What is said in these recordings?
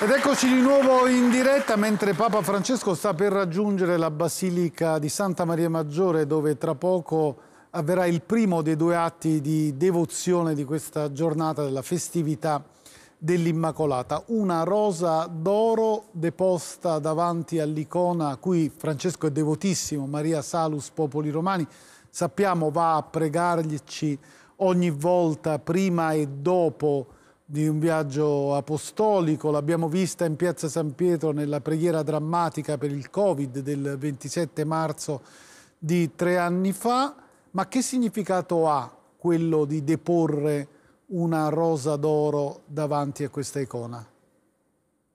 Ed eccoci di nuovo in diretta mentre Papa Francesco sta per raggiungere la Basilica di Santa Maria Maggiore dove tra poco avverrà il primo dei due atti di devozione di questa giornata della festività dell'Immacolata. Una rosa d'oro deposta davanti all'icona a cui Francesco è devotissimo, Maria Salus Popoli Romani. Sappiamo va a pregarci ogni volta prima e dopo di un viaggio apostolico, l'abbiamo vista in Piazza San Pietro nella preghiera drammatica per il Covid del 27 marzo di tre anni fa, ma che significato ha quello di deporre una rosa d'oro davanti a questa icona?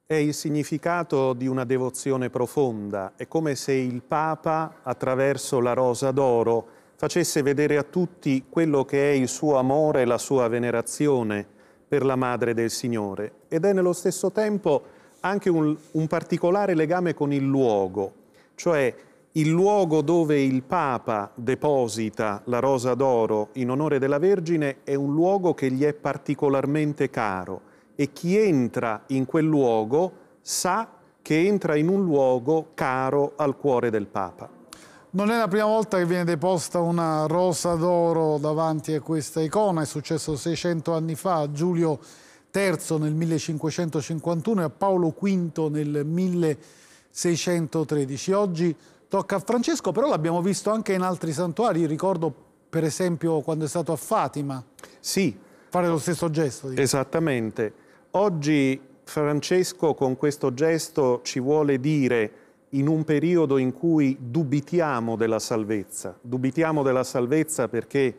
È il significato di una devozione profonda, è come se il Papa attraverso la rosa d'oro facesse vedere a tutti quello che è il suo amore e la sua venerazione per la madre del Signore ed è nello stesso tempo anche un, un particolare legame con il luogo, cioè il luogo dove il Papa deposita la rosa d'oro in onore della Vergine è un luogo che gli è particolarmente caro e chi entra in quel luogo sa che entra in un luogo caro al cuore del Papa. Non è la prima volta che viene deposta una rosa d'oro davanti a questa icona, è successo 600 anni fa a Giulio III nel 1551 e a Paolo V nel 1613. Oggi tocca a Francesco, però l'abbiamo visto anche in altri santuari, ricordo per esempio quando è stato a Fatima. Sì. Fare lo stesso gesto. Dico. Esattamente. Oggi Francesco con questo gesto ci vuole dire in un periodo in cui dubitiamo della salvezza, dubitiamo della salvezza perché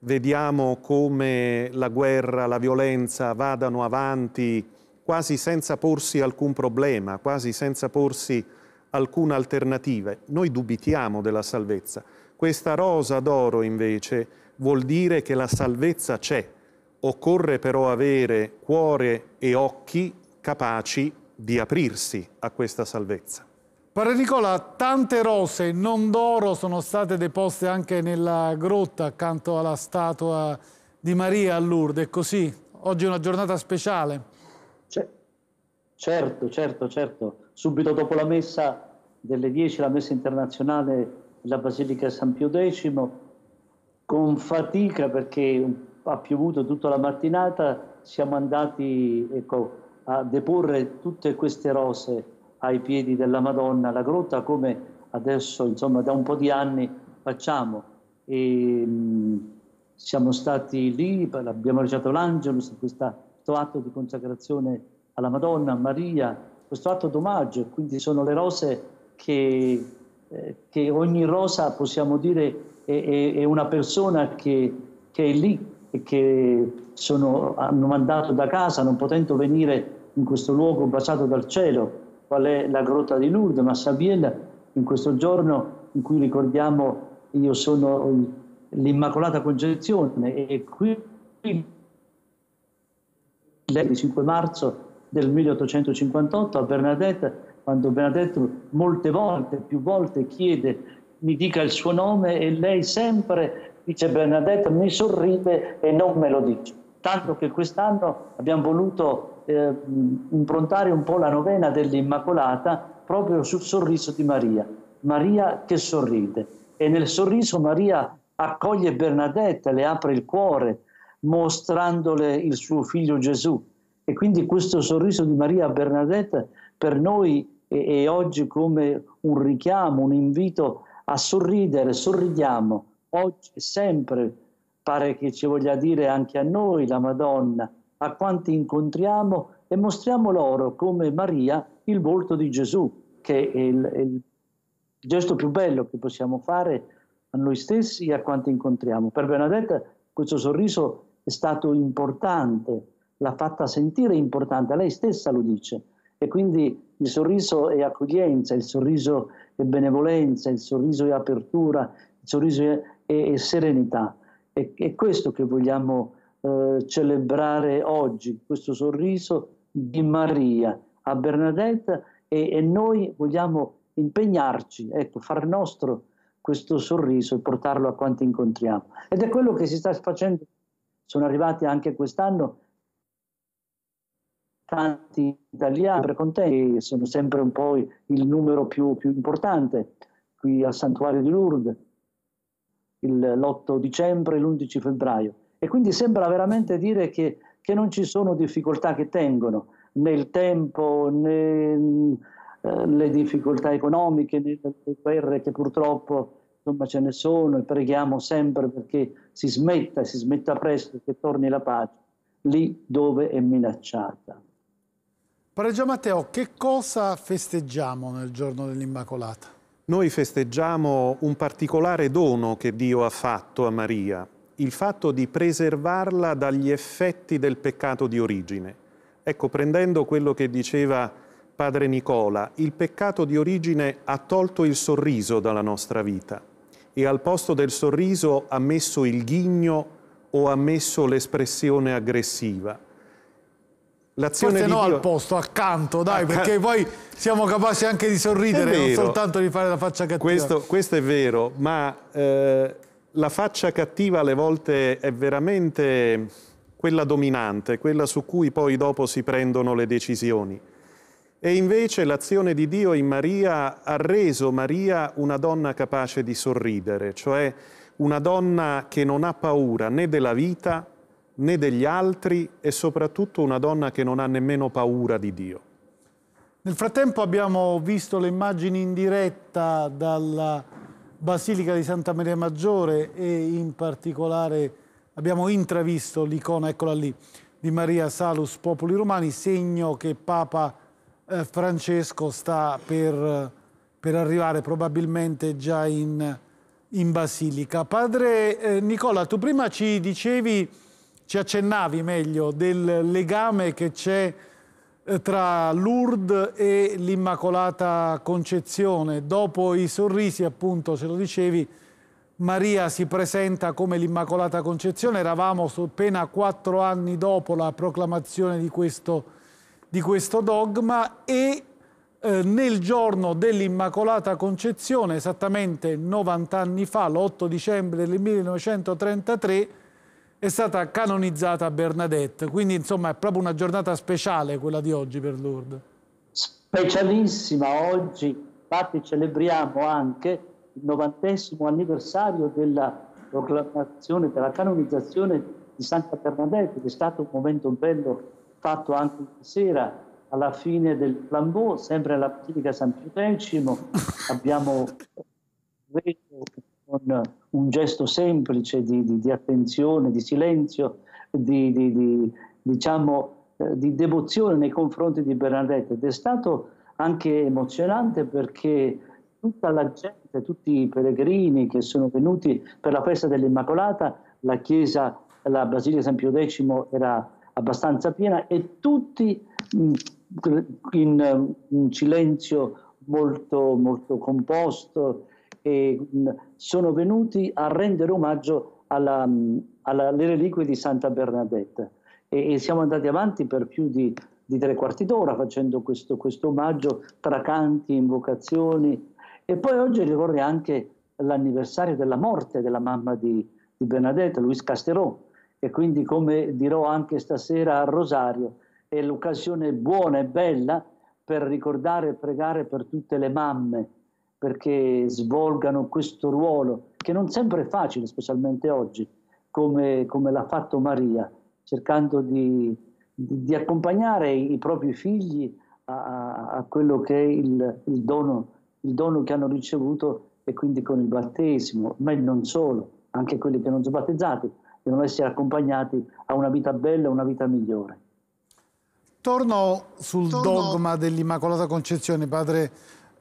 vediamo come la guerra, la violenza vadano avanti quasi senza porsi alcun problema, quasi senza porsi alcuna alternativa. Noi dubitiamo della salvezza. Questa rosa d'oro invece vuol dire che la salvezza c'è. Occorre però avere cuore e occhi capaci di aprirsi a questa salvezza. Padre Nicola, tante rose non d'oro sono state deposte anche nella grotta accanto alla statua di Maria a Lourdes, è così? Oggi è una giornata speciale. Certo, certo, certo. Subito dopo la messa delle 10, la messa internazionale della Basilica San Pio X, con fatica perché ha piovuto tutta la mattinata, siamo andati ecco, a deporre tutte queste rose ai piedi della Madonna la grotta come adesso insomma da un po' di anni facciamo e mm, siamo stati lì, abbiamo lasciato l'angelo, questo atto di consacrazione alla Madonna, a Maria, questo atto d'omaggio, quindi sono le rose che, eh, che ogni rosa possiamo dire è, è, è una persona che, che, è lì e che sono, hanno mandato da casa non potendo venire in questo luogo basato dal cielo qual è la grotta di Lourdes, ma Sabiel in questo giorno in cui ricordiamo io sono l'Immacolata Concezione e qui il 5 marzo del 1858 a Bernadette, quando Bernadette molte volte, più volte chiede mi dica il suo nome e lei sempre dice Bernadette mi sorride e non me lo dice tanto che quest'anno abbiamo voluto eh, improntare un po' la novena dell'Immacolata proprio sul sorriso di Maria, Maria che sorride e nel sorriso Maria accoglie Bernadette, le apre il cuore mostrandole il suo figlio Gesù e quindi questo sorriso di Maria a Bernadette per noi è, è oggi come un richiamo, un invito a sorridere, sorridiamo oggi e sempre pare che ci voglia dire anche a noi la Madonna, a quanti incontriamo e mostriamo loro come Maria il volto di Gesù, che è il, è il gesto più bello che possiamo fare a noi stessi e a quanti incontriamo. Per Benedetta questo sorriso è stato importante, l'ha fatta sentire importante, lei stessa lo dice. E quindi il sorriso è accoglienza, il sorriso è benevolenza, il sorriso è apertura, il sorriso è, è, è serenità. E, è questo che vogliamo eh, celebrare oggi, questo sorriso di Maria a Bernadette e, e noi vogliamo impegnarci, ecco, far nostro questo sorriso e portarlo a quanti incontriamo. Ed è quello che si sta facendo. Sono arrivati anche quest'anno tanti italiani contenti, sono sempre un po' il numero più, più importante qui al santuario di Lourdes l'8 dicembre e l'11 febbraio. E quindi sembra veramente dire che, che non ci sono difficoltà che tengono nel tempo, né eh, le difficoltà economiche, né le guerre che purtroppo insomma, ce ne sono e preghiamo sempre perché si smetta, si smetta presto, che torni la pace lì dove è minacciata. Pareggio Matteo, che cosa festeggiamo nel giorno dell'Immacolata? Noi festeggiamo un particolare dono che Dio ha fatto a Maria, il fatto di preservarla dagli effetti del peccato di origine. Ecco, prendendo quello che diceva padre Nicola, il peccato di origine ha tolto il sorriso dalla nostra vita e al posto del sorriso ha messo il ghigno o ha messo l'espressione aggressiva. L'azione Forse di no Dio... al posto, accanto, dai, accanto. Ah, perché eh. poi siamo capaci anche di sorridere, non soltanto di fare la faccia cattiva. Questo, questo è vero, ma eh, la faccia cattiva alle volte è veramente quella dominante, quella su cui poi dopo si prendono le decisioni. E invece l'azione di Dio in Maria ha reso Maria una donna capace di sorridere, cioè una donna che non ha paura né della vita né degli altri e soprattutto una donna che non ha nemmeno paura di Dio. Nel frattempo abbiamo visto le immagini in diretta dalla Basilica di Santa Maria Maggiore e in particolare abbiamo intravisto l'icona, eccola lì, di Maria Salus Popoli Romani, segno che Papa eh, Francesco sta per, per, arrivare probabilmente già in, in Basilica. Padre eh, Nicola, tu prima ci dicevi ci accennavi meglio del legame che c'è eh, tra Lourdes e l'Immacolata Concezione. Dopo i sorrisi, appunto, ce lo dicevi, Maria si presenta come l'Immacolata Concezione. Eravamo appena quattro anni dopo la proclamazione di questo, di questo dogma e eh, nel giorno dell'Immacolata Concezione, esattamente 90 anni fa, l'8 dicembre del 1933, è stata canonizzata Bernadette, quindi insomma è proprio una giornata speciale quella di oggi per Lourdes. Specialissima oggi, infatti celebriamo anche il novantesimo anniversario della proclamazione, della canonizzazione di Santa Bernadette, che è stato un momento bello fatto anche stasera alla fine del Flambeau, sempre alla Basilica San Pio X, abbiamo con un gesto semplice di, di, di attenzione, di silenzio, di, di diciamo, eh, di devozione nei confronti di Bernadette ed è stato anche emozionante perché tutta la gente, tutti i pellegrini che sono venuti per la festa dell'Immacolata, la chiesa, la Basilica San Pio X era abbastanza piena e tutti mm, in eh, un silenzio molto, molto composto e sono venuti a rendere omaggio alla, alla, alle reliquie di Santa Bernadette e, e siamo andati avanti per più di, di tre quarti d'ora facendo questo, questo, omaggio tra canti, invocazioni e poi oggi ricorre anche l'anniversario della morte della mamma di, di Bernadette, Luis Casterò e quindi come dirò anche stasera al Rosario è l'occasione buona e bella per ricordare e pregare per tutte le mamme perché svolgano questo ruolo, che non sempre è facile, specialmente oggi, come, come l'ha fatto Maria, cercando di, di, di accompagnare i, propri figli a, a, quello che è il, il, dono, il dono che hanno ricevuto e quindi con il battesimo, ma non solo, anche quelli che non sono battezzati devono essere accompagnati a una vita bella, una vita migliore. Torno sul Torno... dogma dell'Immacolata Concezione, padre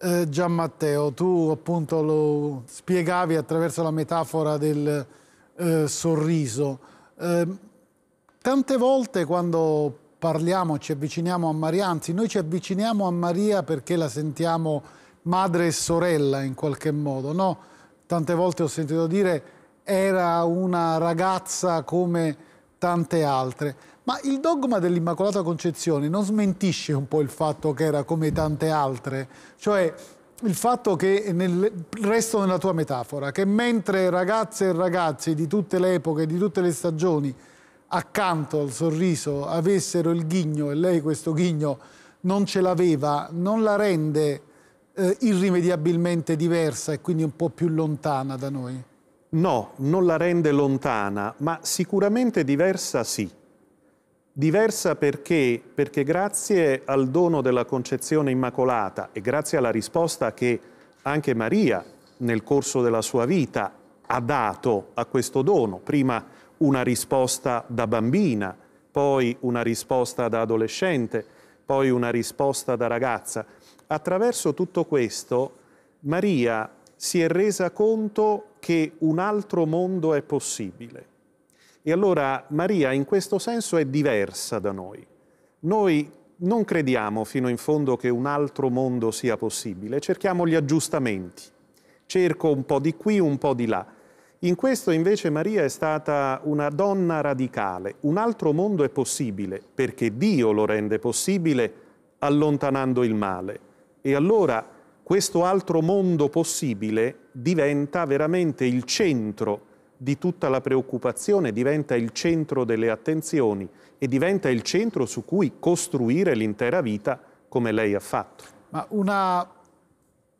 eh, Matteo, tu appunto lo spiegavi attraverso la metafora del eh, sorriso. Eh, tante volte quando parliamo, ci avviciniamo a Maria, anzi noi ci avviciniamo a Maria perché la sentiamo madre e sorella in qualche modo, no? Tante volte ho sentito dire era una ragazza come tante altre. Ma il dogma dell'Immacolata Concezione non smentisce un po' il fatto che era come tante altre? Cioè il fatto che nel, resto nella tua metafora, che mentre ragazze e ragazzi di tutte le epoche, di tutte le stagioni, accanto al sorriso avessero il ghigno e lei questo ghigno non ce l'aveva, non la rende eh, irrimediabilmente diversa e quindi un po' più lontana da noi? No, non la rende lontana, ma sicuramente diversa sì Diversa perché? Perché grazie al dono della concezione immacolata e grazie alla risposta che anche Maria nel corso della sua vita ha dato a questo dono, prima una risposta da bambina, poi una risposta da adolescente, poi una risposta da ragazza. Attraverso tutto questo Maria si è resa conto che un altro mondo è possibile e allora Maria in questo senso è diversa da noi. Noi non crediamo fino in fondo che un altro mondo sia possibile, cerchiamo gli aggiustamenti, cerco un po' di qui, un po' di là. In questo invece Maria è stata una donna radicale, un altro mondo è possibile perché Dio lo rende possibile allontanando il male. E allora questo altro mondo possibile diventa veramente il centro di tutta la preoccupazione, diventa il centro delle attenzioni e diventa il centro su cui costruire l'intera vita come lei ha fatto. Ma una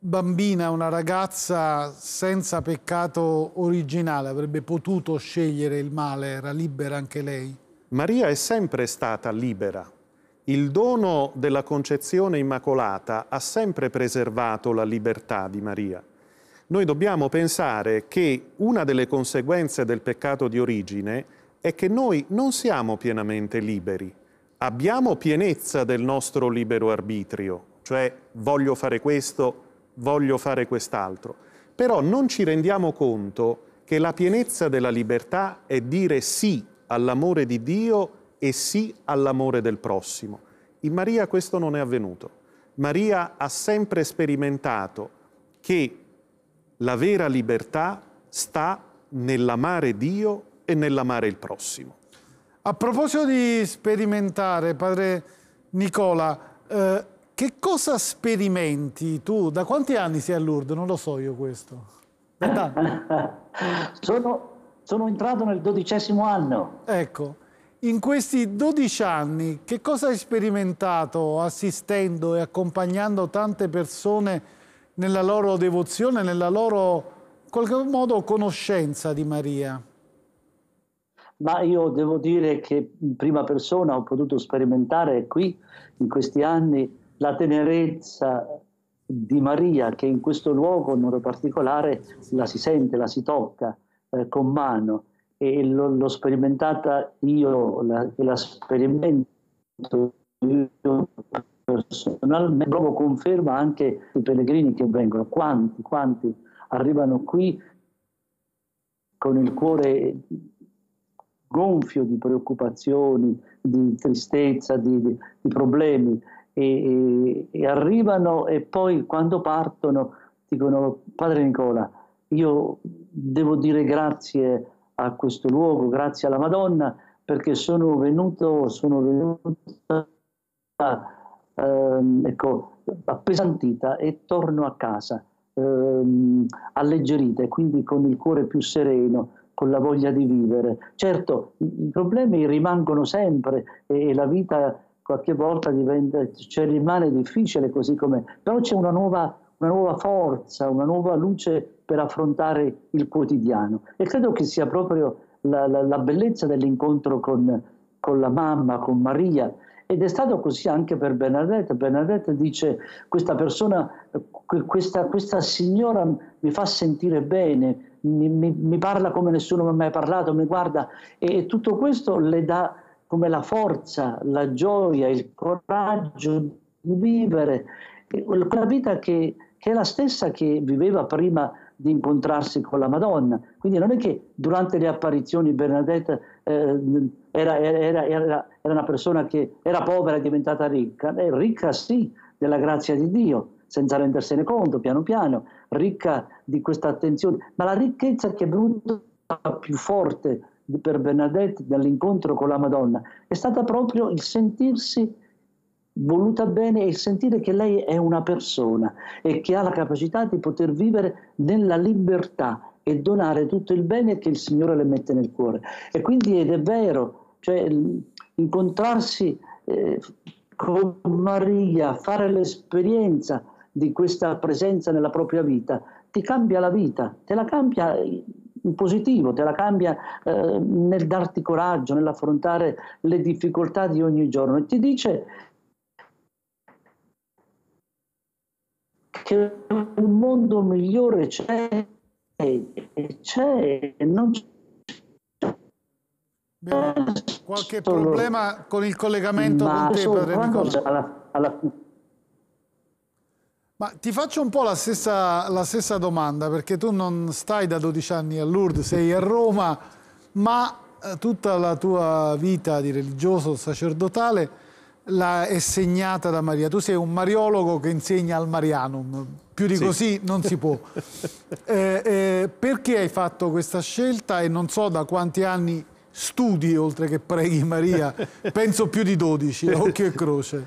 bambina, una ragazza senza peccato originale avrebbe potuto scegliere il male, era libera anche lei? Maria è sempre stata libera. Il dono della concezione immacolata ha sempre preservato la libertà di Maria noi dobbiamo pensare che una delle conseguenze del peccato di origine è che noi non siamo pienamente liberi, abbiamo pienezza del nostro libero arbitrio, cioè voglio fare questo, voglio fare quest'altro, però non ci rendiamo conto che la pienezza della libertà è dire sì all'amore di Dio e sì all'amore del prossimo. In Maria questo non è avvenuto. Maria ha sempre sperimentato che la vera libertà sta nell'amare Dio e nell'amare il prossimo. A proposito di sperimentare, padre Nicola, eh, che cosa sperimenti tu? Da quanti anni sei a Lourdes? Non lo so io questo. sono, sono entrato nel dodicesimo anno. Ecco, in questi dodici anni che cosa hai sperimentato assistendo e accompagnando tante persone nella loro devozione, nella loro, in qualche modo, conoscenza di Maria? Ma io devo dire che in prima persona ho potuto sperimentare qui, in questi anni, la tenerezza di Maria, che in questo luogo, in modo particolare, la si sente, la si tocca eh, con mano. E l'ho sperimentata io, la, la sperimento io personalmente proprio conferma anche i pellegrini che vengono, quanti, quanti arrivano qui con il cuore gonfio di preoccupazioni, di tristezza, di, di, di problemi e, e, e, arrivano e poi quando partono dicono Padre Nicola, io devo dire grazie a questo luogo, grazie alla Madonna perché sono venuto, sono venuto ehm, ecco, appesantita e torno a casa ehm, alleggerita e quindi con il cuore più sereno, con la voglia di vivere. Certo, i problemi rimangono sempre e, e la vita qualche volta diventa, cioè rimane difficile così com'è, però c'è una nuova, una nuova forza, una nuova luce per affrontare il quotidiano e credo che sia proprio la, la, la bellezza dell'incontro con, con la mamma, con Maria, ed è stato così anche per Bernadette. Bernadette dice questa persona, questa, questa signora mi fa sentire bene, mi, mi, mi, parla come nessuno mi ha mai parlato, mi guarda e, tutto questo le dà come la forza, la gioia, il coraggio di vivere, quella vita che, che è la stessa che viveva prima di incontrarsi con la Madonna. Quindi non è che durante le apparizioni Bernadette eh, era, era, era, era una persona che era povera e diventata ricca, eh, ricca sì della grazia di Dio, senza rendersene conto, piano piano, ricca di questa attenzione, ma la ricchezza che è venuta più forte per Bernadette dall'incontro con la Madonna è stata proprio il sentirsi voluta bene e sentire che lei è una persona e che ha la capacità di poter vivere nella libertà e donare tutto il bene che il Signore le mette nel cuore. E quindi ed è vero, cioè, incontrarsi eh, con Maria, fare l'esperienza di questa presenza nella propria vita, ti cambia la vita, te la cambia in positivo, te la cambia eh, nel darti coraggio, nell'affrontare le difficoltà di ogni giorno e ti dice che un mondo migliore c'è c'è, cioè, non c'è. Abbiamo qualche problema con il collegamento Ma con te, padre Nicola. Alla, alla... Ma ti faccio un po' la stessa, la stessa domanda, perché tu non stai da 12 anni a Lourdes, sei a Roma, ma eh, tutta la tua vita di religioso sacerdotale la, è segnata da Maria. Tu sei un mariologo che insegna al Marianum, più di sì. così non si può. eh, eh, perché hai fatto questa scelta e non so da quanti anni studi oltre che preghi Maria, penso più di 12, occhio e croce.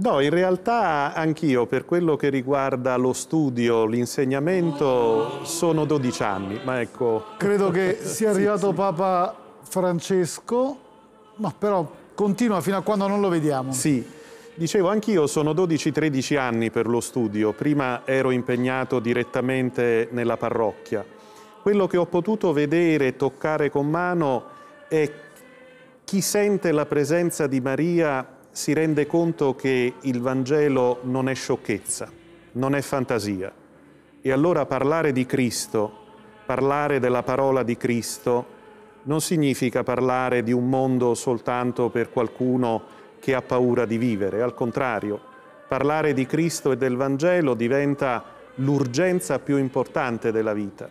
No, in realtà anch'io per quello che riguarda lo studio, l'insegnamento, sono 12 anni, ma ecco... Credo che sia arrivato sì, sì. Papa Francesco, ma però continua fino a quando non lo vediamo. Sì, Dicevo, anch'io sono 12-13 anni per lo studio, prima ero impegnato direttamente nella parrocchia. Quello che ho potuto vedere e toccare con mano è chi sente la presenza di Maria si rende conto che il Vangelo non è sciocchezza, non è fantasia. E allora parlare di Cristo, parlare della parola di Cristo, non significa parlare di un mondo soltanto per qualcuno che ha paura di vivere, al contrario, parlare di Cristo e del Vangelo diventa l'urgenza più importante della vita.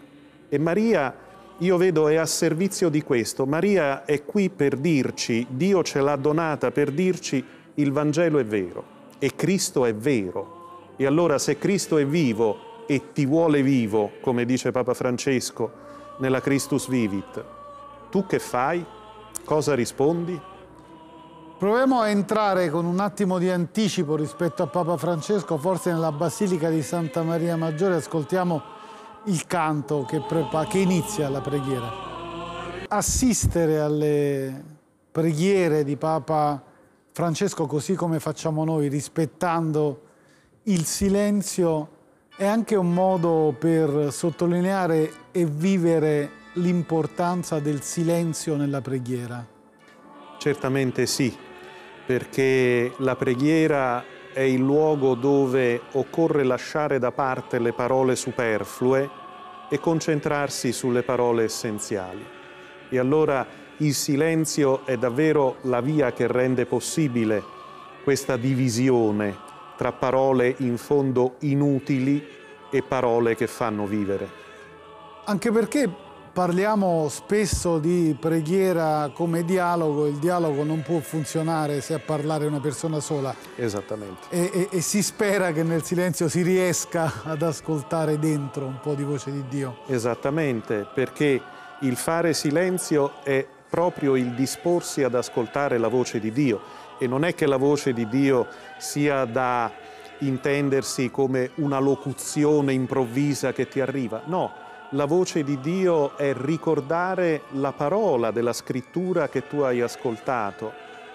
E Maria, io vedo, è a servizio di questo. Maria è qui per dirci, Dio ce l'ha donata per dirci il Vangelo è vero e Cristo è vero. E allora se Cristo è vivo e ti vuole vivo, come dice Papa Francesco nella Christus Vivit, tu che fai? Cosa rispondi? Proviamo a entrare con un attimo di anticipo rispetto a Papa Francesco, forse nella Basilica di Santa Maria Maggiore ascoltiamo il canto che, che inizia la preghiera. Assistere alle preghiere di Papa Francesco, così come facciamo noi, rispettando il silenzio, è anche un modo per sottolineare e vivere l'importanza del silenzio nella preghiera? Certamente sì, perché la preghiera è il luogo dove occorre lasciare da parte le parole superflue e concentrarsi sulle parole essenziali. E allora il silenzio è davvero la via che rende possibile questa divisione tra parole in fondo inutili e parole che fanno vivere. Anche perché Parliamo spesso di preghiera come dialogo, il dialogo non può funzionare se a parlare una persona sola. Esattamente. E, e, e, si spera che nel silenzio si riesca ad ascoltare dentro un po' di voce di Dio. Esattamente, perché il fare silenzio è proprio il disporsi ad ascoltare la voce di Dio e non è che la voce di Dio sia da intendersi come una locuzione improvvisa che ti arriva, no la voce di Dio è ricordare la parola della scrittura che tu hai ascoltato.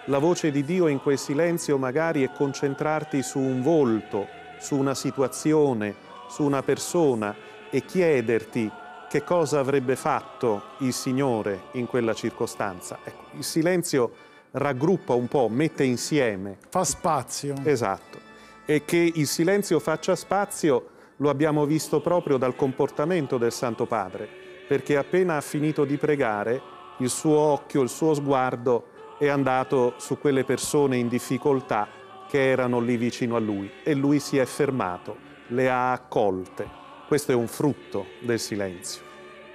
La voce di Dio in quel silenzio magari è concentrarti su un volto, su una situazione, su una persona e chiederti che cosa avrebbe fatto il Signore in quella circostanza. Ecco, il silenzio raggruppa un po', mette insieme. Fa spazio. Esatto. E che il silenzio faccia spazio lo abbiamo visto proprio dal comportamento del Santo Padre, perché appena ha finito di pregare, il suo occhio, il suo sguardo è andato su quelle persone in difficoltà che erano lì vicino a lui e lui si è fermato, le ha accolte. Questo è un frutto del silenzio.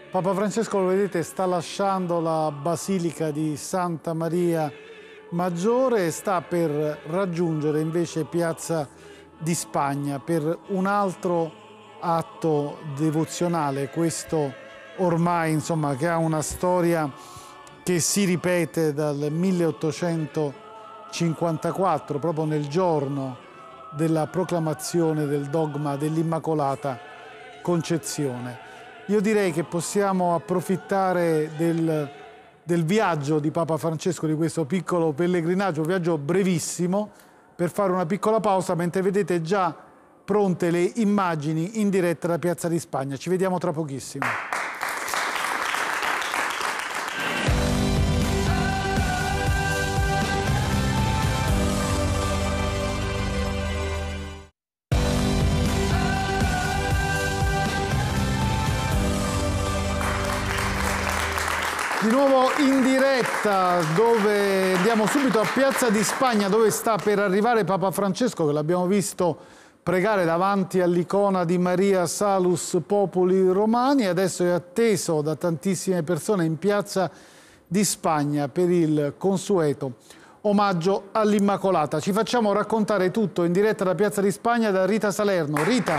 Papa Francesco, lo vedete, sta lasciando la Basilica di Santa Maria Maggiore e sta per raggiungere invece Piazza di Spagna per un altro atto devozionale, questo ormai insomma, che ha una storia che si ripete dal 1854, proprio nel giorno della proclamazione del dogma dell'Immacolata Concezione. Io direi che possiamo approfittare del, del viaggio di Papa Francesco, di questo piccolo pellegrinaggio, un viaggio brevissimo, per fare una piccola pausa mentre vedete già pronte le immagini in diretta da Piazza di Spagna. Ci vediamo tra pochissimo. Di nuovo in diretta dove andiamo subito a Piazza di Spagna dove sta per arrivare Papa Francesco che l'abbiamo visto pregare davanti all'icona di Maria Salus Popoli Romani adesso è atteso da tantissime persone in Piazza di Spagna per il consueto omaggio all'Immacolata. Ci facciamo raccontare tutto in diretta da Piazza di Spagna da Rita Salerno. Rita.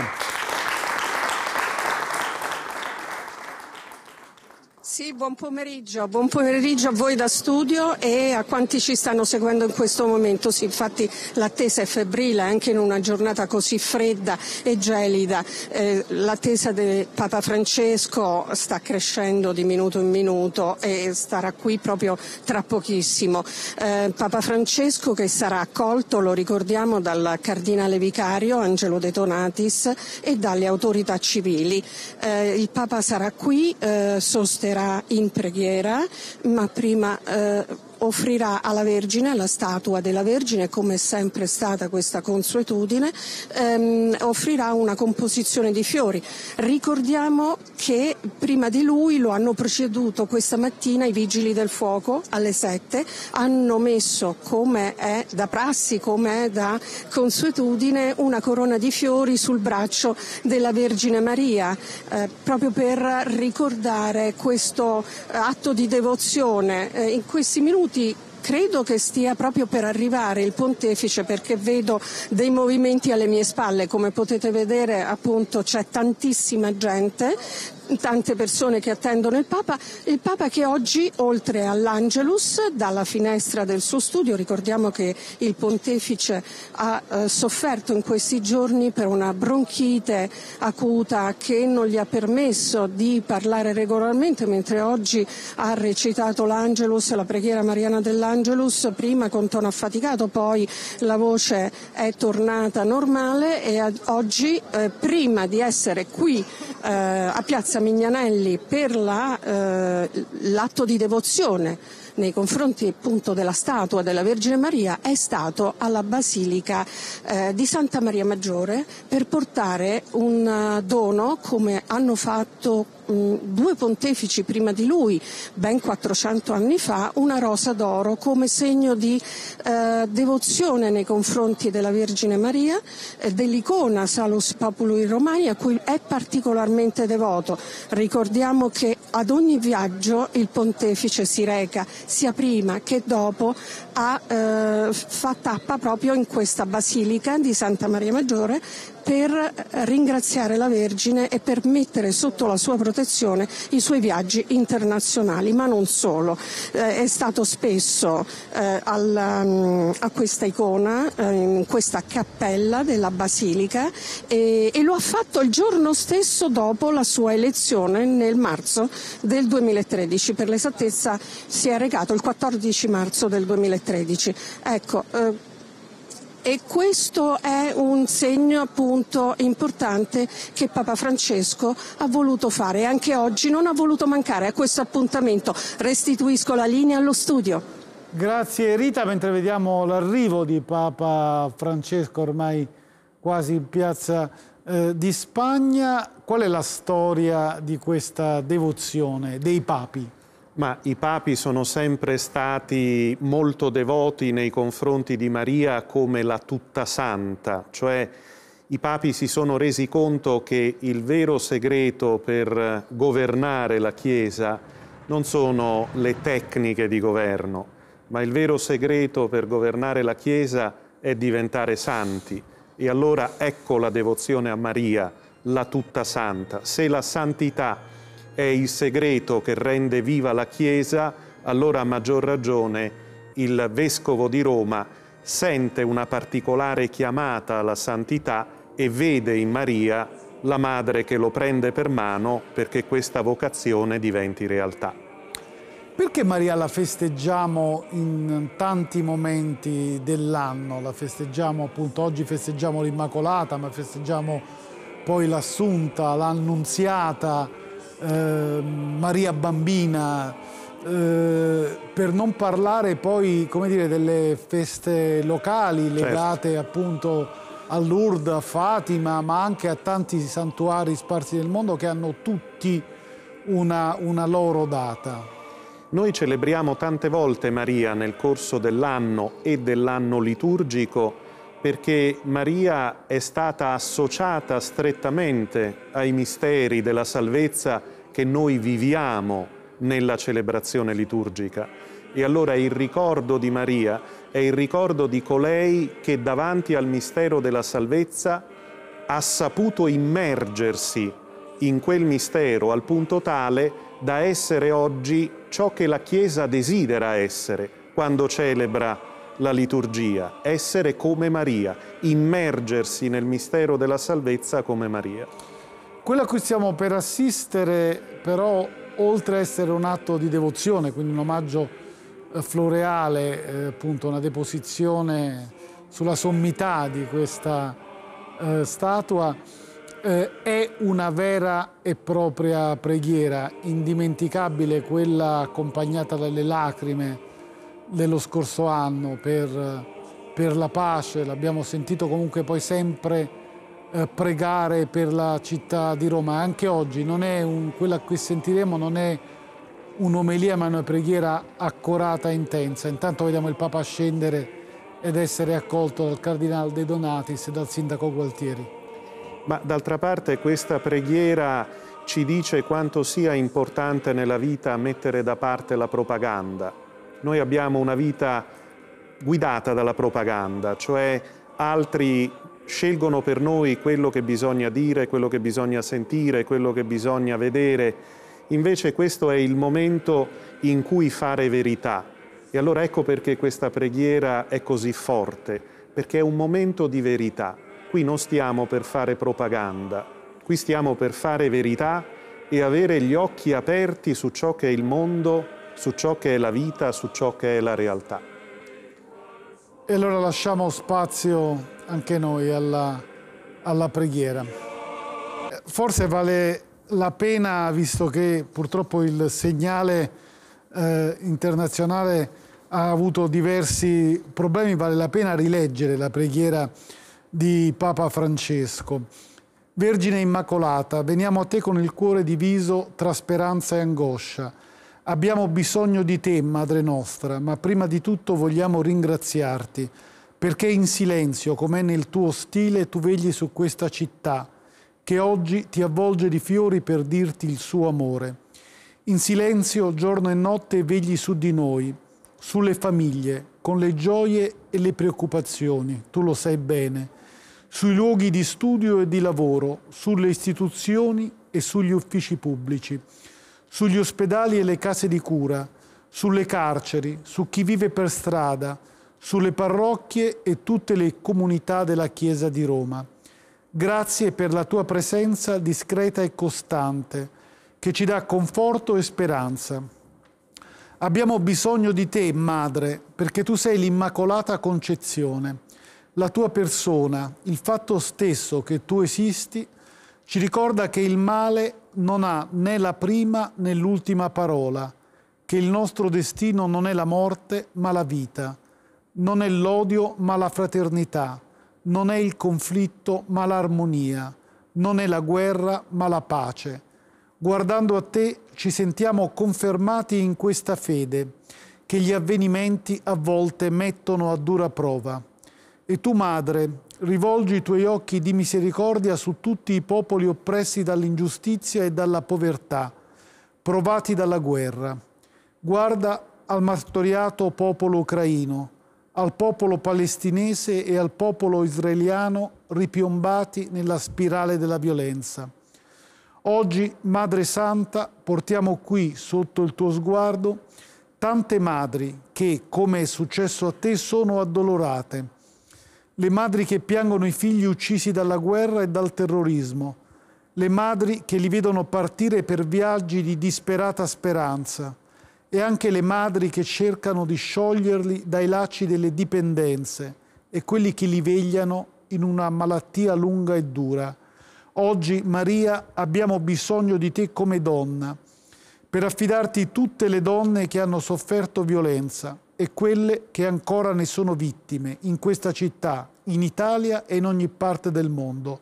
Sì, buon pomeriggio. buon pomeriggio, a voi da studio e a quanti ci stanno seguendo in questo momento. Sì, infatti l'attesa è febbrile anche in una giornata così fredda e gelida. Eh, l'attesa del Papa Francesco sta crescendo di minuto in minuto e starà qui proprio tra pochissimo. Eh, Papa Francesco che sarà accolto, lo ricordiamo, dal cardinale vicario Angelo De Tonatis e dalle autorità civili. Eh, il Papa sarà qui, eh, sosterrà in preghiera, ma prima eh, offrirà alla Vergine, alla statua della Vergine, come è sempre stata questa consuetudine, ehm, offrirà una composizione di fiori. Ricordiamo che prima di lui lo hanno preceduto questa mattina i vigili del fuoco alle 7, hanno messo come è da prassi, come è da consuetudine, una corona di fiori sul braccio della Vergine Maria, eh, proprio per ricordare questo atto di devozione. Eh, in questi minuti minuti Credo che stia proprio per arrivare il pontefice perché vedo dei movimenti alle mie spalle, come potete vedere appunto c'è tantissima gente, tante persone che attendono il Papa, il Papa che oggi oltre all'Angelus dalla finestra del suo studio, ricordiamo che il pontefice ha eh, sofferto in questi giorni per una bronchite acuta che non gli ha permesso di parlare regolarmente mentre oggi ha recitato l'Angelus, la preghiera mariana dell'Angelus, prima con tono affaticato, poi la voce è tornata normale e ad, oggi eh, prima di essere qui eh, a Piazza Teresa Mignanelli per la, eh, l'atto di devozione nei confronti appunto della statua della Vergine Maria è stato alla Basilica eh, di Santa Maria Maggiore per portare un eh, dono come hanno fatto Mm, due pontefici prima di lui, ben 400 anni fa, una rosa d'oro come segno di eh, devozione nei confronti della Vergine Maria, eh, dell'icona Salus Populi Romani a cui è particolarmente devoto. Ricordiamo che ad ogni viaggio il pontefice si reca sia prima che dopo a, eh, fa tappa proprio in questa basilica di Santa Maria Maggiore per ringraziare la Vergine e per mettere sotto la sua protezione i suoi viaggi internazionali, ma non solo. Eh, è stato spesso eh, alla, mm, a questa icona, eh, in questa cappella della Basilica e, e, lo ha fatto il giorno stesso dopo la sua elezione nel marzo del 2013, per l'esattezza si è recato il 14 marzo del 2013. Ecco, eh, e questo è un segno appunto importante che Papa Francesco ha voluto fare e anche oggi non ha voluto mancare a questo appuntamento. Restituisco la linea allo studio. Grazie Rita, mentre vediamo l'arrivo di Papa Francesco ormai quasi in piazza eh, di Spagna, qual è la storia di questa devozione dei papi? Ma i papi sono sempre stati molto devoti nei confronti di Maria come la tutta santa, cioè i papi si sono resi conto che il vero segreto per governare la Chiesa non sono le tecniche di governo, ma il vero segreto per governare la Chiesa è diventare santi. E allora ecco la devozione a Maria, la tutta santa. Se la santità è il segreto che rende viva la Chiesa, allora a maggior ragione il Vescovo di Roma sente una particolare chiamata alla santità e vede in Maria la madre che lo prende per mano perché questa vocazione diventi realtà. Perché Maria la festeggiamo in tanti momenti dell'anno? La festeggiamo appunto, oggi festeggiamo l'Immacolata, ma festeggiamo poi l'Assunta, l'Annunziata, Ehm, Maria Bambina, eh, per non parlare poi dire, delle feste locali certo. legate certo. appunto a Lourdes, a Fatima, ma anche a tanti santuari sparsi nel mondo che hanno tutti una, una loro data. Noi celebriamo tante volte Maria nel corso dell'anno e dell'anno liturgico perché Maria è stata associata strettamente ai misteri della salvezza che noi viviamo nella celebrazione liturgica. E allora il ricordo di Maria è il ricordo di colei che davanti al mistero della salvezza ha saputo immergersi in quel mistero al punto tale da essere oggi ciò che la Chiesa desidera essere quando celebra la liturgia, essere come Maria, immergersi nel mistero della salvezza come Maria. Quello a cui stiamo per assistere però, oltre a essere un atto di devozione, quindi un omaggio eh, floreale, eh, appunto una deposizione sulla sommità di questa eh, statua, eh, è una vera e propria preghiera, indimenticabile quella accompagnata dalle lacrime dello scorso anno per, per la pace, l'abbiamo sentito comunque poi sempre eh, pregare per la città di Roma, anche oggi un, quella che sentiremo non è un'omelia ma una preghiera accorata e intensa, intanto vediamo il Papa scendere ed essere accolto dal Cardinale De Donatis e dal Sindaco Gualtieri. Ma d'altra parte questa preghiera ci dice quanto sia importante nella vita mettere da parte la propaganda, noi abbiamo una vita guidata dalla propaganda, cioè altri scelgono per noi quello che bisogna dire, quello che bisogna sentire, quello che bisogna vedere. Invece questo è il momento in cui fare verità. E allora ecco perché questa preghiera è così forte, perché è un momento di verità. Qui non stiamo per fare propaganda, qui stiamo per fare verità e avere gli occhi aperti su ciò che il mondo su ciò che è la vita, su ciò che è la realtà. E allora lasciamo spazio anche noi alla, alla preghiera. Forse vale la pena, visto che purtroppo il segnale eh, internazionale ha avuto diversi problemi, vale la pena rileggere la preghiera di Papa Francesco. Vergine Immacolata, veniamo a te con il cuore diviso tra speranza e angoscia Abbiamo bisogno di te, Madre nostra, ma prima di tutto vogliamo ringraziarti perché in silenzio, com'è nel tuo stile, tu vegli su questa città che oggi ti avvolge di fiori per dirti il suo amore. In silenzio, giorno e notte, vegli su di noi, sulle famiglie, con le gioie e le preoccupazioni, tu lo sai bene, sui luoghi di studio e di lavoro, sulle istituzioni e sugli uffici pubblici sugli ospedali e le case di cura, sulle carceri, su chi vive per strada, sulle parrocchie e tutte le comunità della Chiesa di Roma. Grazie per la tua presenza discreta e costante, che ci dà conforto e speranza. Abbiamo bisogno di te, Madre, perché tu sei l'Immacolata Concezione. La tua persona, il fatto stesso che tu esisti, ci ricorda che il male non ha né la prima né l'ultima parola, che il nostro destino non è la morte ma la vita, non è l'odio ma la fraternità, non è il conflitto ma l'armonia, non è la guerra ma la pace. Guardando a te ci sentiamo confermati in questa fede che gli avvenimenti a volte mettono a dura prova. E tu, madre, rivolgi i tuoi occhi di misericordia su tutti i popoli oppressi dall'ingiustizia e dalla povertà, provati dalla guerra. Guarda al martoriato popolo ucraino, al popolo palestinese e al popolo israeliano ripiombati nella spirale della violenza. Oggi, Madre Santa, portiamo qui sotto il tuo sguardo tante madri che, come è successo a te, sono addolorate le madri che piangono i figli uccisi dalla guerra e dal terrorismo, le madri che li vedono partire per viaggi di disperata speranza e anche le madri che cercano di scioglierli dai lacci delle dipendenze e quelli che li vegliano in una malattia lunga e dura. Oggi, Maria, abbiamo bisogno di te come donna, per affidarti tutte le donne che hanno sofferto violenza, e quelle che ancora ne sono vittime in questa città, in Italia e in ogni parte del mondo.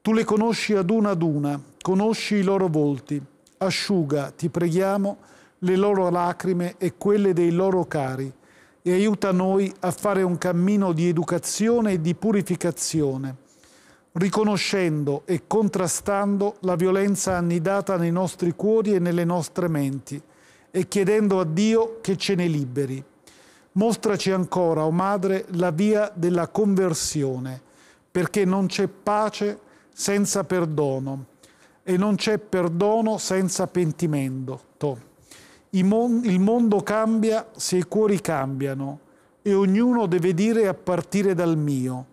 Tu le conosci ad una ad una, conosci i loro volti, asciuga, ti preghiamo, le loro lacrime e quelle dei loro cari e aiuta noi a fare un cammino di educazione e di purificazione, riconoscendo e contrastando la violenza annidata nei nostri cuori e nelle nostre menti e chiedendo a Dio che ce ne liberi. Mostraci ancora, o oh Madre, la via della conversione, perché non c'è pace senza perdono e non c'è perdono senza pentimento. Il mondo cambia se i cuori cambiano e ognuno deve dire a partire dal mio,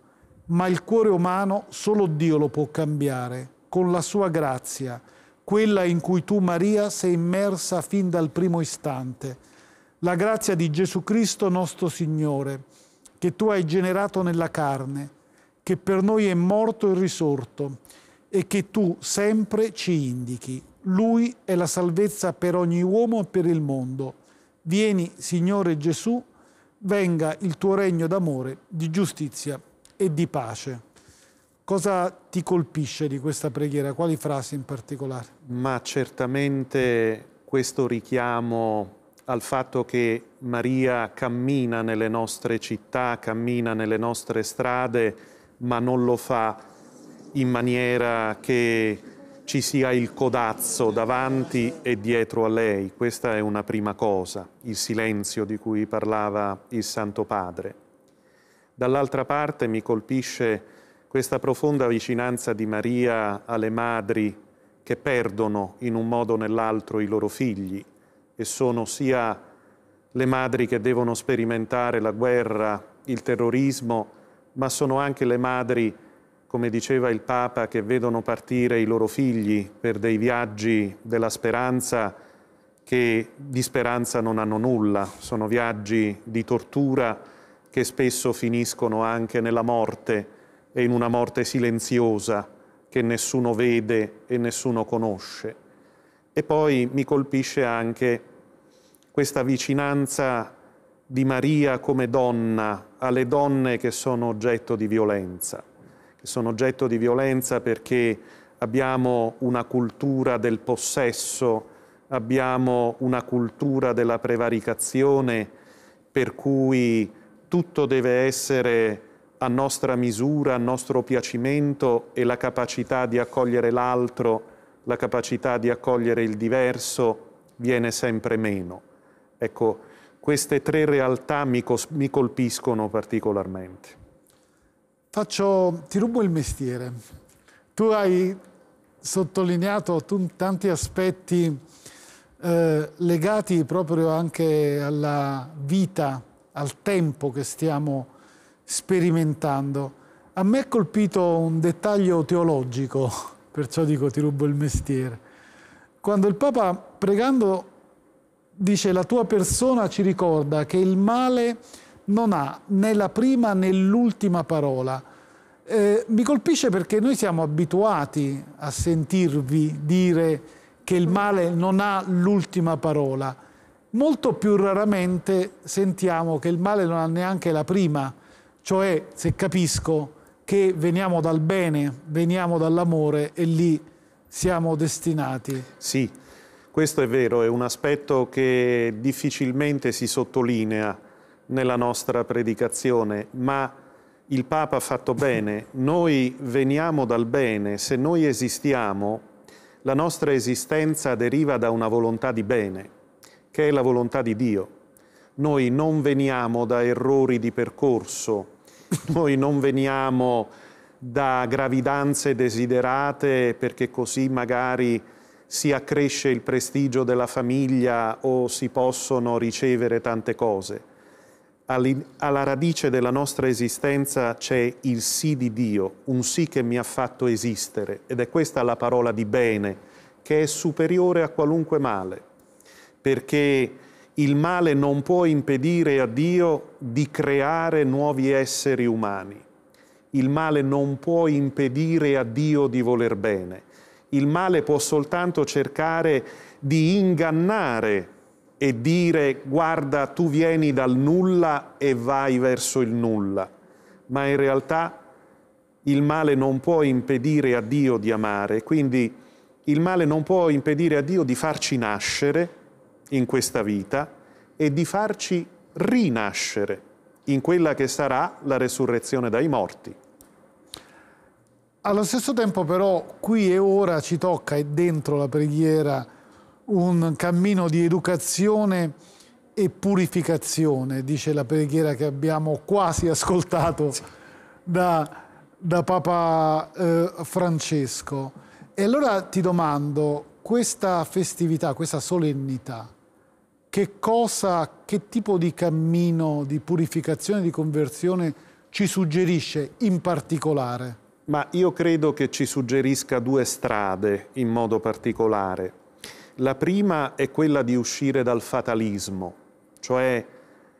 ma il cuore umano solo Dio lo può cambiare, con la sua grazia, quella in cui tu, Maria, sei immersa fin dal primo istante. La grazia di Gesù Cristo nostro Signore, che tu hai generato nella carne, che per noi è morto e risorto, e che tu sempre ci indichi. Lui è la salvezza per ogni uomo e per il mondo. Vieni, Signore Gesù, venga il tuo regno d'amore, di giustizia e di pace. Cosa ti colpisce di questa preghiera? Quali frasi in particolare? Ma certamente questo richiamo al fatto che Maria cammina nelle nostre città, cammina nelle nostre strade, ma non lo fa in maniera che ci sia il codazzo davanti e dietro a lei. Questa è una prima cosa, il silenzio di cui parlava il Santo Padre. Dall'altra parte mi colpisce questa profonda vicinanza di Maria alle madri che perdono in un modo o nell'altro i loro figli e sono sia le madri che devono sperimentare la guerra, il terrorismo, ma sono anche le madri, come diceva il Papa, che vedono partire i loro figli per dei viaggi della speranza che di speranza non hanno nulla, sono viaggi di tortura che spesso finiscono anche nella morte e in una morte silenziosa che nessuno vede e nessuno conosce. E poi mi colpisce anche questa vicinanza di Maria come donna alle donne che sono oggetto di violenza, che sono oggetto di violenza perché abbiamo una cultura del possesso, abbiamo una cultura della prevaricazione per cui tutto deve essere a nostra misura, a nostro piacimento e la capacità di accogliere l'altro, la capacità di accogliere il diverso viene sempre meno. Ecco, queste tre realtà mi, mi colpiscono particolarmente. Faccio, ti rubo il mestiere. Tu hai sottolineato tanti aspetti eh, legati proprio anche alla vita, al tempo che stiamo sperimentando. A me è colpito un dettaglio teologico, perciò dico ti rubo il mestiere. Quando il Papa pregando dice la tua persona ci ricorda che il male non ha né la prima né l'ultima parola. Eh, mi colpisce perché noi siamo abituati a sentirvi dire che il male non ha l'ultima parola. Molto più raramente sentiamo che il male non ha neanche la prima parola. Cioè, se capisco che veniamo dal bene, veniamo dall'amore e lì siamo destinati. Sì, questo è vero, è un aspetto che difficilmente si sottolinea nella nostra predicazione, ma il Papa ha fatto bene, noi veniamo dal bene, se noi esistiamo, la nostra esistenza deriva da una volontà di bene, che è la volontà di Dio. Noi non veniamo da errori di percorso, noi non veniamo da gravidanze desiderate perché così magari si accresce il prestigio della famiglia o si possono ricevere tante cose. Alla radice della nostra esistenza c'è il sì di Dio, un sì che mi ha fatto esistere ed è questa la parola di bene che è superiore a qualunque male, perché il male non può impedire a Dio di creare nuovi esseri umani. Il male non può impedire a Dio di voler bene. Il male può soltanto cercare di ingannare e dire guarda tu vieni dal nulla e vai verso il nulla. Ma in realtà il male non può impedire a Dio di amare, quindi il male non può impedire a Dio di farci nascere in questa vita e di farci rinascere in quella che sarà la resurrezione dai morti. Allo stesso tempo però qui e ora ci tocca e dentro la preghiera un cammino di educazione e purificazione, dice la preghiera che abbiamo quasi ascoltato da, da Papa eh, Francesco. E allora ti domando, questa festività, questa solennità, che cosa, che tipo di cammino di purificazione, di conversione ci suggerisce in particolare? Ma io credo che ci suggerisca due strade in modo particolare. La prima è quella di uscire dal fatalismo, cioè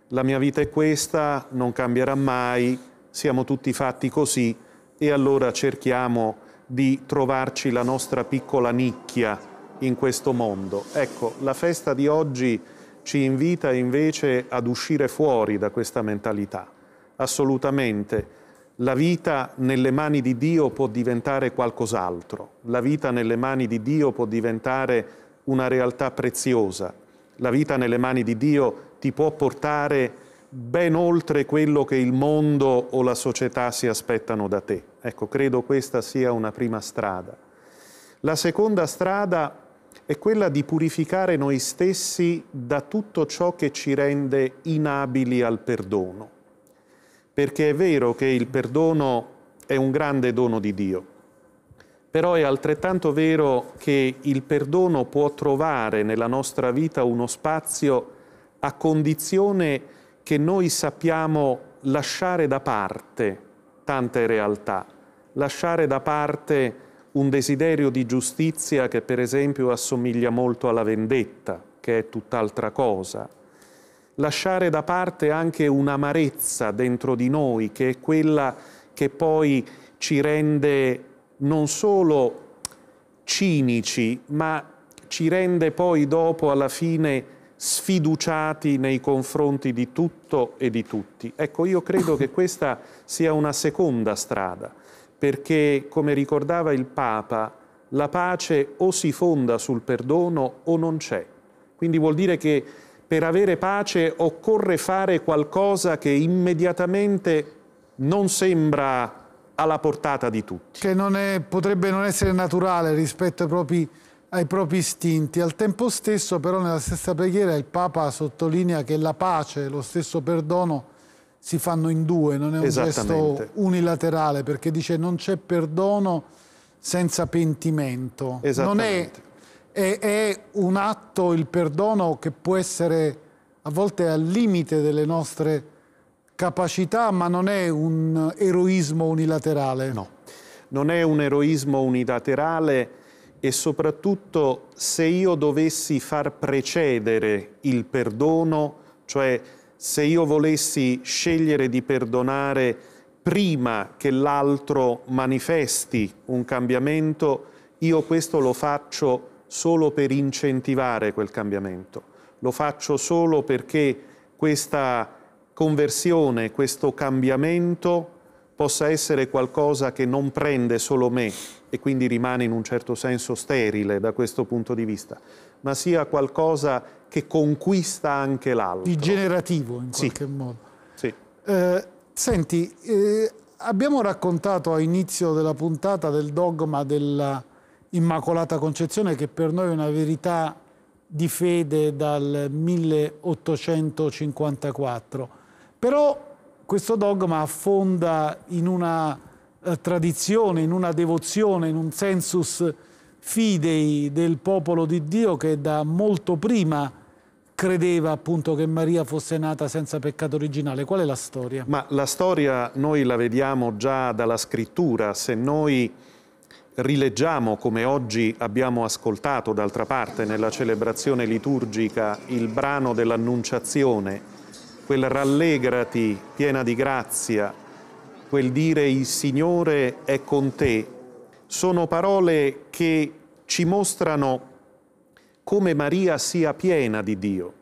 la mia vita è questa, non cambierà mai, siamo tutti fatti così e allora cerchiamo di trovarci la nostra piccola nicchia in questo mondo. Ecco, la festa di oggi ci invita invece ad uscire fuori da questa mentalità. Assolutamente. La vita nelle mani di Dio può diventare qualcos'altro. La vita nelle mani di Dio può diventare una realtà preziosa. La vita nelle mani di Dio ti può portare ben oltre quello che il mondo o la società si aspettano da te. Ecco, credo questa sia una prima strada. La seconda strada è quella di purificare noi stessi da tutto ciò che ci rende inabili al perdono. Perché è vero che il perdono è un grande dono di Dio, però è altrettanto vero che il perdono può trovare nella nostra vita uno spazio a condizione che noi sappiamo lasciare da parte tante realtà, lasciare da parte un desiderio di giustizia che per esempio assomiglia molto alla vendetta, che è tutt'altra cosa. Lasciare da parte anche un'amarezza dentro di noi, che è quella che poi ci rende non solo cinici, ma ci rende poi dopo alla fine sfiduciati nei confronti di tutto e di tutti. Ecco, io credo che questa sia una seconda strada perché, come ricordava il Papa, la pace o si fonda sul perdono o non c'è. Quindi vuol dire che per avere pace occorre fare qualcosa che immediatamente non sembra alla portata di tutti. Che non è, potrebbe non essere naturale rispetto ai propri, ai propri istinti. Al tempo stesso però nella stessa preghiera il Papa sottolinea che la pace, lo stesso perdono, si fanno in due, non è un gesto unilaterale, perché dice non c'è perdono senza pentimento. Non è, è, è, un atto, il perdono, che può essere a volte al limite delle nostre capacità, ma non è un eroismo unilaterale. No, non è un eroismo unilaterale e soprattutto se io dovessi far precedere il perdono, cioè se io volessi scegliere di perdonare prima che l'altro manifesti un cambiamento, io questo lo faccio solo per incentivare quel cambiamento, lo faccio solo perché questa conversione, questo cambiamento possa essere qualcosa che non prende solo me e quindi rimane in un certo senso sterile da questo punto di vista, ma sia qualcosa che che conquista anche l'altro. Di generativo in sì. qualche modo. Sì. Eh, senti, eh, abbiamo raccontato a inizio della puntata del dogma dell'Immacolata Concezione che per noi è una verità di fede dal 1854. Però questo dogma affonda in una eh, tradizione, in una devozione, in un sensus fidei del popolo di Dio che da molto prima credeva appunto che Maria fosse nata senza peccato originale. Qual è la storia? Ma la storia noi la vediamo già dalla scrittura, se noi rileggiamo come oggi abbiamo ascoltato d'altra parte nella celebrazione liturgica il brano dell'Annunciazione, quel rallegrati piena di grazia, quel dire il Signore è con te, sono parole che ci mostrano come Maria sia piena di Dio.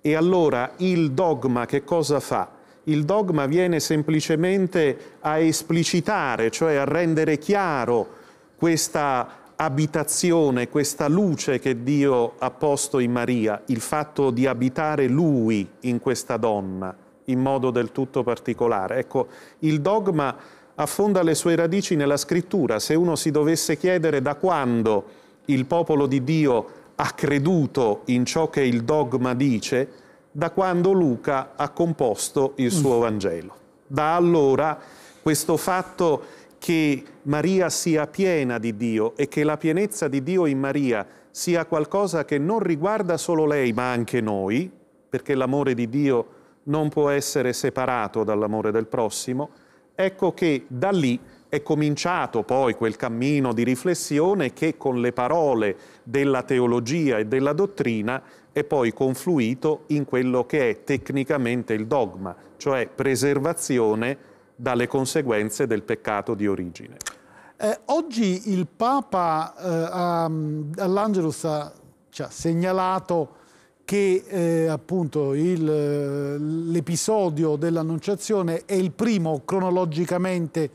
E allora il dogma che cosa fa? Il dogma viene semplicemente a esplicitare, cioè a rendere chiaro questa abitazione, questa luce che Dio ha posto in Maria, il fatto di abitare Lui in questa donna in modo del tutto particolare. Ecco, il dogma affonda le sue radici nella scrittura. Se uno si dovesse chiedere da quando il popolo di Dio ha creduto in ciò che il dogma dice da quando Luca ha composto il suo mm. Vangelo. Da allora questo fatto che Maria sia piena di Dio e che la pienezza di Dio in Maria sia qualcosa che non riguarda solo lei ma anche noi, perché l'amore di Dio non può essere separato dall'amore del prossimo, ecco che da lì è cominciato poi quel cammino di riflessione che con le parole della teologia e della dottrina è poi confluito in quello che è tecnicamente il dogma, cioè preservazione dalle conseguenze del peccato di origine. Eh, oggi il Papa eh, all'Angelus ha, ci ha segnalato che eh, appunto eh, l'episodio dell'Annunciazione è il primo cronologicamente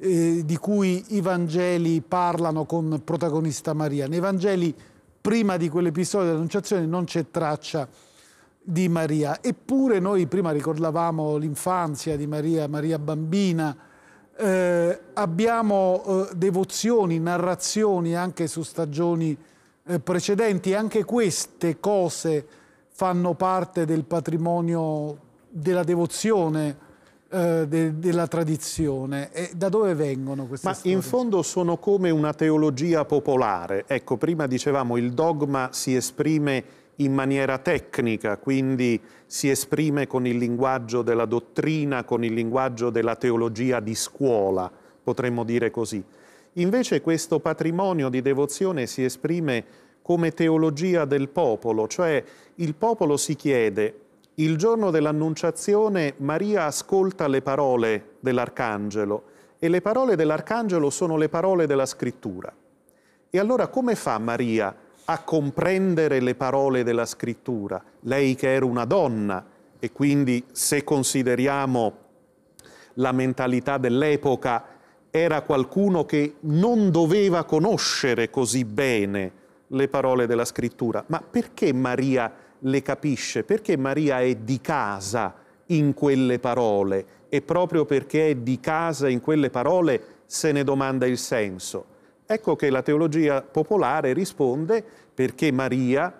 eh, di cui i Vangeli parlano con protagonista Maria. Nei Vangeli, prima di quell'episodio dell'Annunciazione, non c'è traccia di Maria. Eppure noi prima ricordavamo l'infanzia di Maria, Maria bambina, eh, abbiamo eh, devozioni, narrazioni anche su stagioni eh, precedenti, anche queste cose fanno parte del patrimonio della devozione eh, de, della tradizione. E da dove vengono queste Ma storie? in fondo sono come una teologia popolare. Ecco, prima dicevamo il dogma si esprime in maniera tecnica, quindi si esprime con il linguaggio della dottrina, con il linguaggio della teologia di scuola, potremmo dire così. Invece questo patrimonio di devozione si esprime come teologia del popolo, cioè il popolo si chiede il giorno dell'Annunciazione Maria ascolta le parole dell'Arcangelo e le parole dell'Arcangelo sono le parole della Scrittura. E allora come fa Maria a comprendere le parole della Scrittura? Lei che era una donna e quindi se consideriamo la mentalità dell'epoca era qualcuno che non doveva conoscere così bene le parole della Scrittura. Ma perché Maria le capisce, perché Maria è di casa in quelle parole e proprio perché è di casa in quelle parole se ne domanda il senso. Ecco che la teologia popolare risponde perché Maria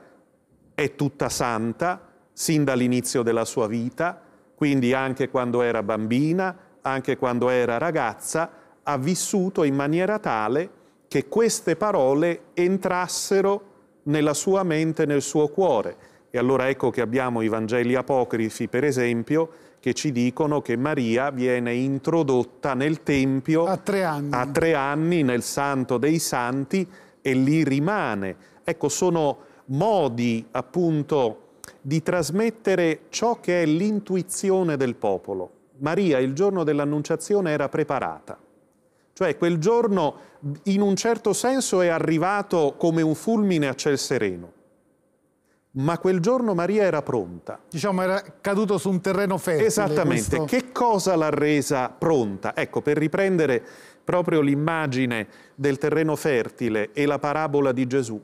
è tutta santa sin dall'inizio della sua vita, quindi anche quando era bambina, anche quando era ragazza, ha vissuto in maniera tale che queste parole entrassero nella sua mente, nel suo cuore. E allora ecco che abbiamo i Vangeli apocrifi, per esempio, che ci dicono che Maria viene introdotta nel Tempio a tre anni, a tre anni nel Santo dei Santi e lì rimane. Ecco, sono modi appunto di trasmettere ciò che è l'intuizione del popolo. Maria il giorno dell'Annunciazione era preparata, cioè quel giorno in un certo senso è arrivato come un fulmine a ciel sereno ma quel giorno Maria era pronta. Diciamo era caduto su un terreno fertile. Esattamente, questo... che cosa l'ha resa pronta? Ecco, per riprendere proprio l'immagine del terreno fertile e la parabola di Gesù,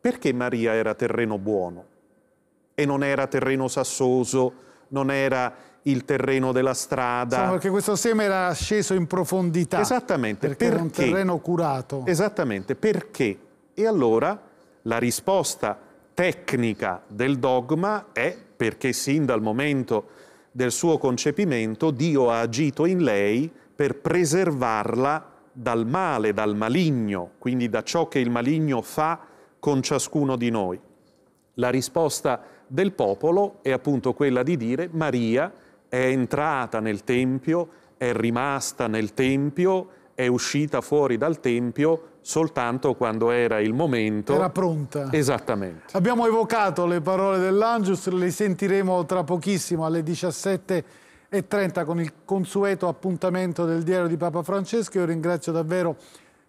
perché Maria era terreno buono e non era terreno sassoso, non era il terreno della strada. Insomma, diciamo perché questo seme era sceso in profondità. Esattamente. Perché, perché? era un terreno curato. Esattamente, perché? E allora la risposta tecnica del dogma è perché sin dal momento del suo concepimento Dio ha agito in lei per preservarla dal male, dal maligno, quindi da ciò che il maligno fa con ciascuno di noi. La risposta del popolo è appunto quella di dire Maria è entrata nel Tempio, è rimasta nel Tempio, è uscita fuori dal Tempio soltanto quando era il momento. Era pronta. Esattamente. Abbiamo evocato le parole dell'Angius, le sentiremo tra pochissimo alle 17.30 con il consueto appuntamento del diario di Papa Francesco. Io ringrazio davvero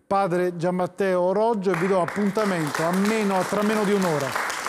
padre Giammatteo Roggio e vi do appuntamento a meno, tra meno di un'ora.